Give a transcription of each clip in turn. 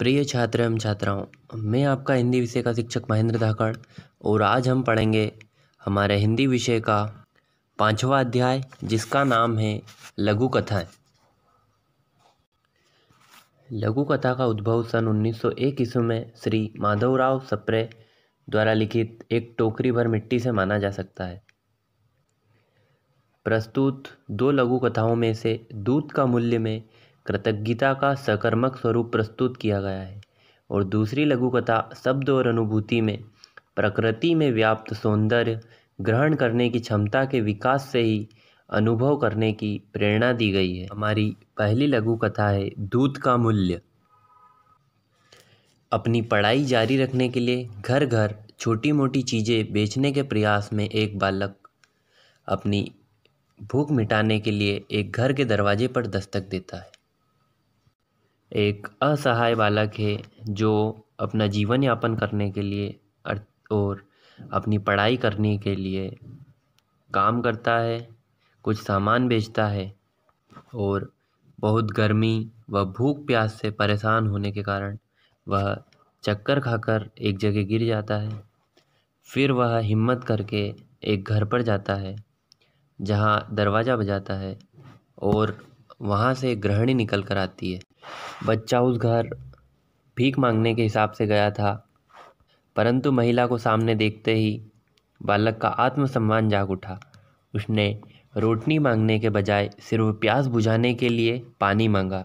प्रिय छात्र एवं छात्राओं मैं आपका हिंदी विषय का शिक्षक महेंद्र धाकड़ और आज हम पढ़ेंगे हमारे हिंदी विषय का पांचवा अध्याय जिसका नाम है लघु कथाएं लघु कथा का उद्भव सन 1901 ईस्वी में श्री माधवराव सप्रे द्वारा लिखित एक टोकरी भर मिट्टी से माना जा सकता है प्रस्तुत दो लघु कथाओं में से दूध का मूल्य में कृतज्ञता का सकर्मक स्वरूप प्रस्तुत किया गया है और दूसरी लघु कथा शब्द और अनुभूति में प्रकृति में व्याप्त सौंदर्य ग्रहण करने की क्षमता के विकास से ही अनुभव करने की प्रेरणा दी गई है हमारी पहली लघु कथा है दूध का मूल्य अपनी पढ़ाई जारी रखने के लिए घर घर छोटी मोटी चीज़ें बेचने के प्रयास में एक बालक अपनी भूख मिटाने के लिए एक घर के दरवाजे पर दस्तक देता है एक असहाय बालक है जो अपना जीवन यापन करने के लिए और अपनी पढ़ाई करने के लिए काम करता है कुछ सामान बेचता है और बहुत गर्मी व भूख प्यास से परेशान होने के कारण वह चक्कर खाकर एक जगह गिर जाता है फिर वह हिम्मत करके एक घर पर जाता है जहाँ दरवाज़ा बजाता है और वहाँ से गृहिणी निकल कर आती है बच्चा उस घर भीख मांगने के हिसाब से गया था परंतु महिला को सामने देखते ही बालक का आत्मसम्मान जाग उठा उसने रोटनी मांगने के बजाय सिर्फ प्यास बुझाने के लिए पानी मांगा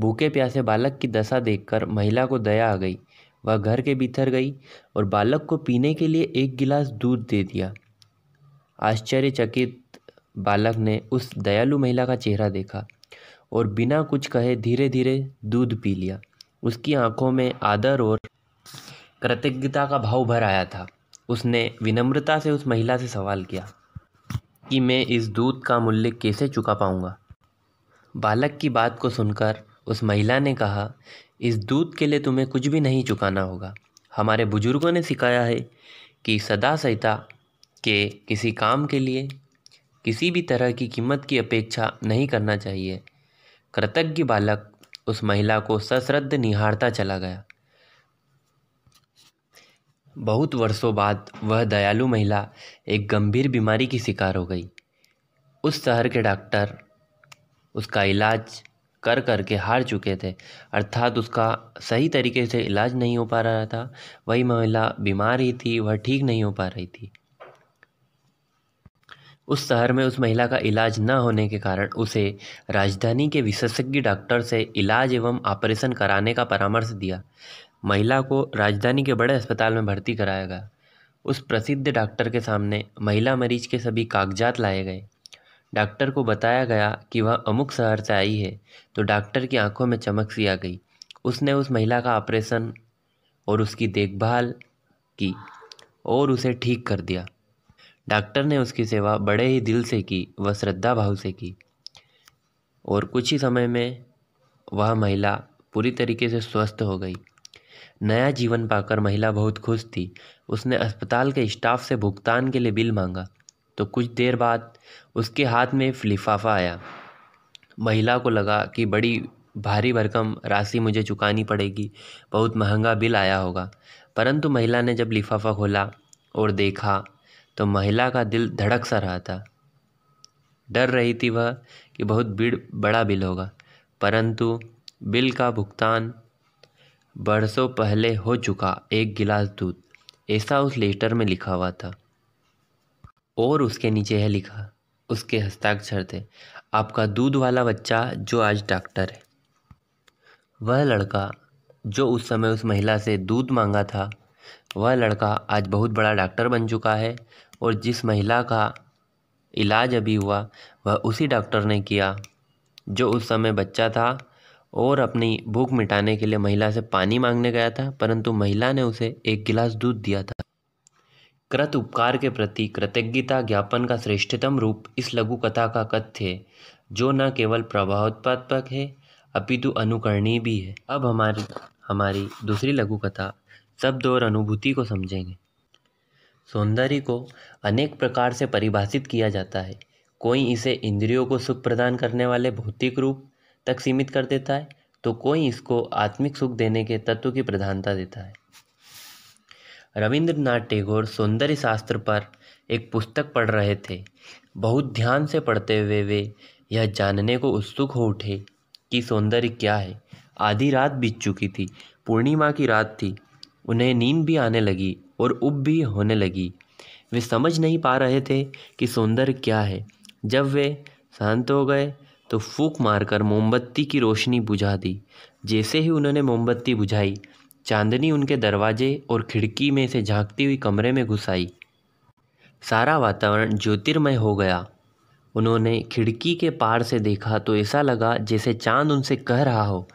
भूखे प्यासे बालक की दशा देखकर महिला को दया आ गई वह घर के भीतर गई और बालक को पीने के लिए एक गिलास दूध दे दिया आश्चर्यचकित बालक ने उस दयालु महिला का चेहरा देखा और बिना कुछ कहे धीरे धीरे दूध पी लिया उसकी आंखों में आदर और कृतज्ञता का भाव भर आया था उसने विनम्रता से उस महिला से सवाल किया कि मैं इस दूध का मूल्य कैसे चुका पाऊँगा बालक की बात को सुनकर उस महिला ने कहा इस दूध के लिए तुम्हें कुछ भी नहीं चुकाना होगा हमारे बुजुर्गों ने सिखाया है कि सदा सहिता के किसी काम के लिए किसी भी तरह की कीमत की अपेक्षा नहीं करना चाहिए कृतज्ञ बालक उस महिला को सश्रद्ध निहारता चला गया बहुत वर्षों बाद वह दयालु महिला एक गंभीर बीमारी की शिकार हो गई उस शहर के डॉक्टर उसका इलाज कर कर के हार चुके थे अर्थात उसका सही तरीके से इलाज नहीं हो पा रहा था वही महिला बीमार ही थी वह ठीक नहीं हो पा रही थी उस शहर में उस महिला का इलाज न होने के कारण उसे राजधानी के विशेषज्ञ डॉक्टर से इलाज एवं ऑपरेशन कराने का परामर्श दिया महिला को राजधानी के बड़े अस्पताल में भर्ती कराया गया उस प्रसिद्ध डॉक्टर के सामने महिला मरीज के सभी कागजात लाए गए डॉक्टर को बताया गया कि वह अमुक शहर से आई है तो डॉक्टर की आंखों में चमक सी आ गई उसने उस महिला का ऑपरेशन और उसकी देखभाल की और उसे ठीक कर दिया डॉक्टर ने उसकी सेवा बड़े ही दिल से की व श्रद्धा भाव से की और कुछ ही समय में वह महिला पूरी तरीके से स्वस्थ हो गई नया जीवन पाकर महिला बहुत खुश थी उसने अस्पताल के स्टाफ से भुगतान के लिए बिल मांगा तो कुछ देर बाद उसके हाथ में एक लिफाफा आया महिला को लगा कि बड़ी भारी भरकम राशि मुझे चुकानी पड़ेगी बहुत महंगा बिल आया होगा परंतु महिला ने जब लिफाफा खोला और देखा तो महिला का दिल धड़क सा रहा था डर रही थी वह कि बहुत भीड़ बड़ा बिल होगा परंतु बिल का भुगतान बरसों पहले हो चुका एक गिलास दूध ऐसा उस लेटर में लिखा हुआ था और उसके नीचे है लिखा उसके हस्ताक्षर थे आपका दूध वाला बच्चा जो आज डॉक्टर है वह लड़का जो उस समय उस महिला से दूध मांगा था वह लड़का आज बहुत बड़ा डॉक्टर बन चुका है और जिस महिला का इलाज अभी हुआ वह उसी डॉक्टर ने किया जो उस समय बच्चा था और अपनी भूख मिटाने के लिए महिला से पानी मांगने गया था परंतु महिला ने उसे एक गिलास दूध दिया था कृत उपकार के प्रति कृतज्ञता ज्ञापन का श्रेष्ठतम रूप इस लघु कथा का कथ्य है जो न केवल प्रभावोत्पादक है अपितु अनुकरणीय भी है अब हमारी हमारी दूसरी लघु कथा शब्द और अनुभूति को समझेंगे सौंदर्य को अनेक प्रकार से परिभाषित किया जाता है कोई इसे इंद्रियों को सुख प्रदान करने वाले भौतिक रूप तक सीमित कर देता है तो कोई इसको आत्मिक सुख देने के तत्व की प्रधानता देता है रविंद्रनाथ टैगोर सौंदर्य शास्त्र पर एक पुस्तक पढ़ रहे थे बहुत ध्यान से पढ़ते हुए वे यह जानने को उत्सुक हो उठे कि सौंदर्य क्या है आधी रात बीत चुकी थी पूर्णिमा की रात थी उन्हें नींद भी आने लगी और उब भी होने लगी वे समझ नहीं पा रहे थे कि सौंदर्य क्या है जब वे शांत हो गए तो फूक मारकर मोमबत्ती की रोशनी बुझा दी जैसे ही उन्होंने मोमबत्ती बुझाई चांदनी उनके दरवाजे और खिड़की में से झांकती हुई कमरे में घुस आई सारा वातावरण ज्योतिर्मय हो गया उन्होंने खिड़की के पार से देखा तो ऐसा लगा जैसे चांद उनसे कह रहा हो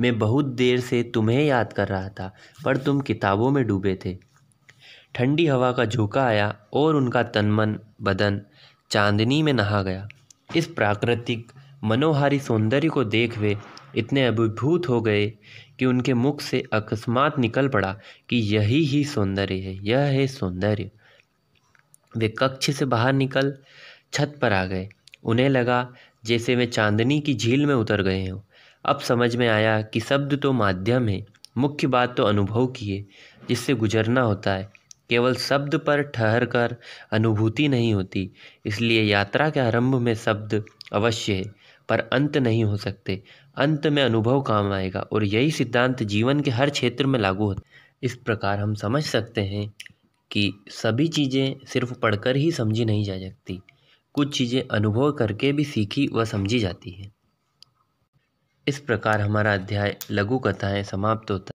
मैं बहुत देर से तुम्हें याद कर रहा था पर तुम किताबों में डूबे थे ठंडी हवा का झोंका आया और उनका तन मन बदन चांदनी में नहा गया इस प्राकृतिक मनोहारी सौंदर्य को देख वे इतने अभिभूत हो गए कि उनके मुख से अकस्मात निकल पड़ा कि यही ही सौंदर्य है यह है सौंदर्य वे कक्ष से बाहर निकल छत पर आ गए उन्हें लगा जैसे वे चांदनी की झील में उतर गए हों अब समझ में आया कि शब्द तो माध्यम है मुख्य बात तो अनुभव की है जिससे गुजरना होता है केवल शब्द पर ठहर कर अनुभूति नहीं होती इसलिए यात्रा के आरंभ में शब्द अवश्य है पर अंत नहीं हो सकते अंत में अनुभव काम आएगा और यही सिद्धांत जीवन के हर क्षेत्र में लागू होता इस प्रकार हम समझ सकते हैं कि सभी चीज़ें सिर्फ पढ़कर ही समझी नहीं जा सकती कुछ चीज़ें अनुभव करके भी सीखी व समझी जाती हैं इस प्रकार हमारा अध्याय लघु कथाएँ समाप्त होता है